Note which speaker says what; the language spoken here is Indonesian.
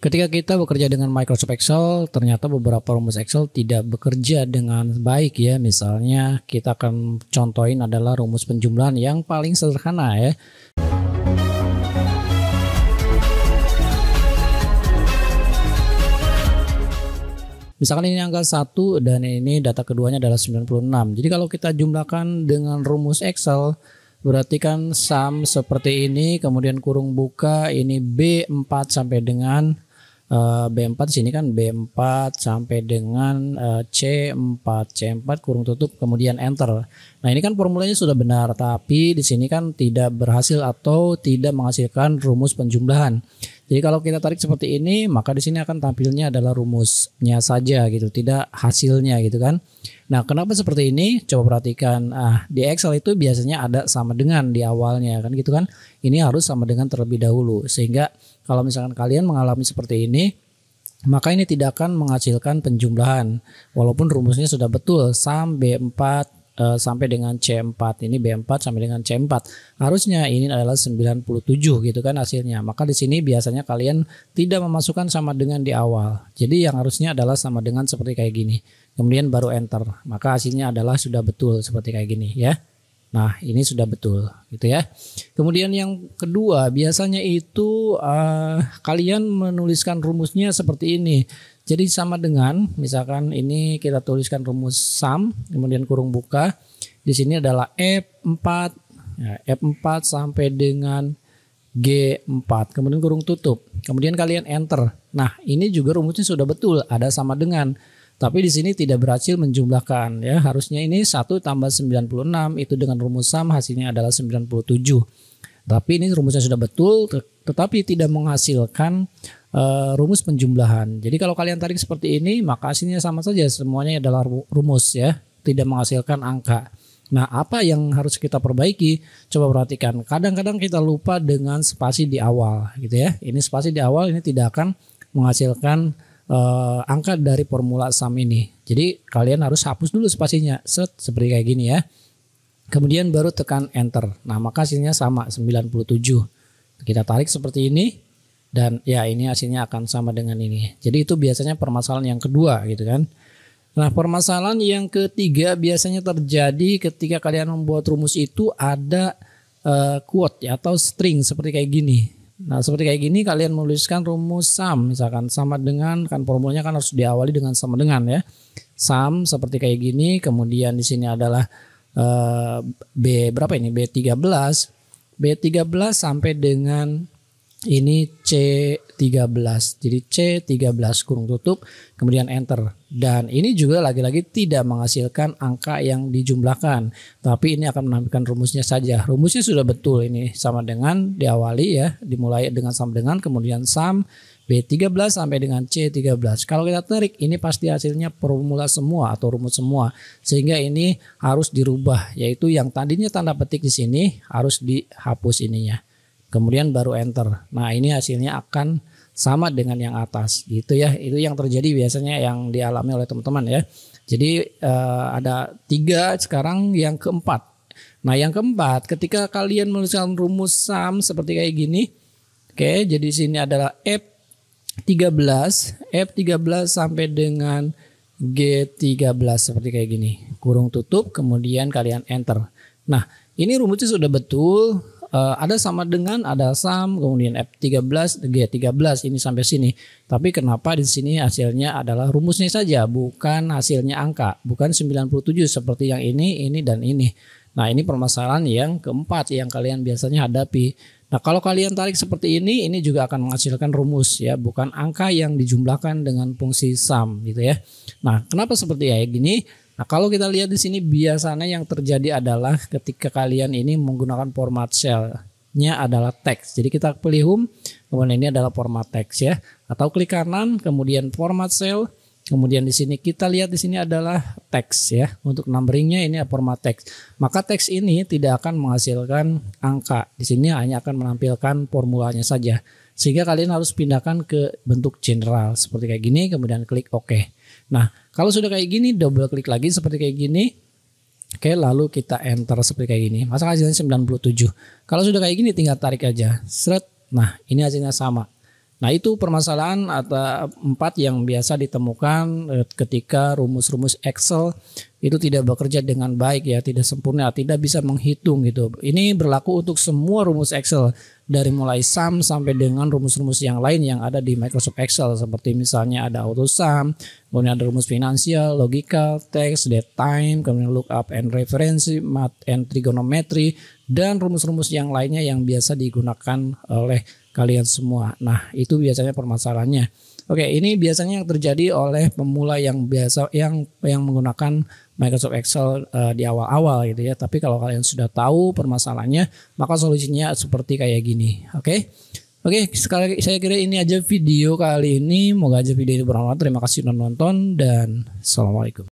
Speaker 1: Ketika kita bekerja dengan Microsoft Excel, ternyata beberapa rumus Excel tidak bekerja dengan baik ya. Misalnya kita akan contohin adalah rumus penjumlahan yang paling sederhana ya. Misalkan ini angka 1 dan ini data keduanya adalah 96. Jadi kalau kita jumlahkan dengan rumus Excel, Berarti kan sum seperti ini, kemudian kurung buka, ini B 4 sampai dengan Eh, B4 sini kan B4 sampai dengan C4 eh, C4 kurung tutup kemudian enter. Nah, ini kan formulanya sudah benar tapi di sini kan tidak berhasil atau tidak menghasilkan rumus penjumlahan. Jadi kalau kita tarik seperti ini, maka di sini akan tampilnya adalah rumusnya saja gitu, tidak hasilnya gitu kan. Nah, kenapa seperti ini? Coba perhatikan. Ah, di Excel itu biasanya ada sama dengan di awalnya kan gitu kan. Ini harus sama dengan terlebih dahulu sehingga kalau misalkan kalian mengalami seperti ini, maka ini tidak akan menghasilkan penjumlahan walaupun rumusnya sudah betul sampai 4 Eh, sampai dengan C4 ini B4 sampai dengan C4 harusnya ini adalah 97 gitu kan hasilnya maka di sini biasanya kalian tidak memasukkan sama dengan di awal jadi yang harusnya adalah sama dengan seperti kayak gini kemudian baru enter maka hasilnya adalah sudah betul seperti kayak gini ya Nah, ini sudah betul gitu ya. Kemudian yang kedua, biasanya itu uh, kalian menuliskan rumusnya seperti ini. Jadi sama dengan misalkan ini kita tuliskan rumus sum kemudian kurung buka. Di sini adalah F4 ya, F4 sampai dengan G4 kemudian kurung tutup. Kemudian kalian enter. Nah, ini juga rumusnya sudah betul ada sama dengan tapi di sini tidak berhasil menjumlahkan ya. Harusnya ini 1 tambah 96 itu dengan rumus SAM hasilnya adalah 97. Tapi ini rumusnya sudah betul tetapi tidak menghasilkan uh, rumus penjumlahan. Jadi kalau kalian tarik seperti ini maka hasilnya sama saja semuanya adalah rumus ya, tidak menghasilkan angka. Nah, apa yang harus kita perbaiki? Coba perhatikan. Kadang-kadang kita lupa dengan spasi di awal gitu ya. Ini spasi di awal ini tidak akan menghasilkan uh, angka dari formula sum ini. Jadi kalian harus hapus dulu spasinya. Set seperti kayak gini ya. Kemudian baru tekan enter. Nah, maka hasilnya sama 97. Kita tarik seperti ini dan ya ini hasilnya akan sama dengan ini. Jadi itu biasanya permasalahan yang kedua gitu kan. Nah, permasalahan yang ketiga biasanya terjadi ketika kalian membuat rumus itu ada uh, quote ya, atau string seperti kayak gini. Nah, seperti kayak gini kalian menuliskan rumus sum misalkan sama dengan kan formulanya kan harus diawali dengan sama dengan ya. Sum seperti kayak gini, kemudian di sini adalah uh, B berapa ini? B13. B13 sampai dengan ini C13. Jadi C13 kurung tutup kemudian enter. Dan ini juga lagi-lagi tidak menghasilkan angka yang dijumlahkan, tapi ini akan menampilkan rumusnya saja. Rumusnya sudah betul ini sama dengan diawali ya, dimulai dengan sama dengan kemudian sam B13 sampai dengan C13. Kalau kita tarik ini pasti hasilnya formula semua atau rumus semua. Sehingga ini harus dirubah yaitu yang tadinya tanda petik di sini harus dihapus ininya. Kemudian baru enter. Nah, ini hasilnya akan sama dengan yang atas gitu ya itu yang terjadi biasanya yang dialami oleh teman-teman ya jadi uh, ada tiga sekarang yang keempat nah yang keempat ketika kalian menuliskan rumus sum seperti kayak gini oke okay, jadi sini adalah F13 F13 sampai dengan G13 seperti kayak gini kurung tutup kemudian kalian enter nah ini rumusnya sudah betul uh, ada sama dengan ada sam kemudian F13 G13 ini sampai sini tapi kenapa di sini hasilnya adalah rumusnya saja bukan hasilnya angka bukan 97 seperti yang ini ini dan ini nah ini permasalahan yang keempat yang kalian biasanya hadapi Nah, kalau kalian tarik seperti ini, ini juga akan menghasilkan rumus ya, bukan angka yang dijumlahkan dengan fungsi sum gitu ya. Nah, kenapa seperti ya gini? Nah, kalau kita lihat di sini biasanya yang terjadi adalah ketika kalian ini menggunakan format cell-nya adalah teks. Jadi kita pilih home, kemudian ini adalah format teks ya. Atau klik kanan, kemudian format cell, kemudian di sini kita lihat di sini adalah teks ya. Untuk numberingnya ini format teks. Maka teks ini tidak akan menghasilkan angka. Di sini hanya akan menampilkan formulanya saja. Sehingga kalian harus pindahkan ke bentuk general seperti kayak gini kemudian klik OK. Nah, kalau sudah kayak gini double klik lagi seperti kayak gini. Oke, lalu kita enter seperti kayak gini. Masa hasilnya 97. Kalau sudah kayak gini tinggal tarik aja. Seret. Nah, ini hasilnya sama. Nah itu permasalahan atau empat yang biasa ditemukan eh, ketika rumus-rumus Excel itu tidak bekerja dengan baik ya, tidak sempurna, tidak bisa menghitung gitu. Ini berlaku untuk semua rumus Excel dari mulai sum sampai dengan rumus-rumus yang lain yang ada di Microsoft Excel seperti misalnya ada Auto Sum kemudian ada rumus finansial, logika, text, date time, kemudian lookup and reference, math and trigonometry dan rumus-rumus yang lainnya yang biasa digunakan oleh kalian semua. Nah, itu biasanya permasalahannya. Oke, ini biasanya yang terjadi oleh pemula yang biasa yang yang menggunakan Microsoft Excel uh, di awal-awal gitu ya. Tapi kalau kalian sudah tahu permasalahannya, maka solusinya seperti kayak gini. Oke. Oke, sekali saya kira ini aja video kali ini. Moga aja video ini bermanfaat. Terima kasih sudah nonton dan assalamualaikum.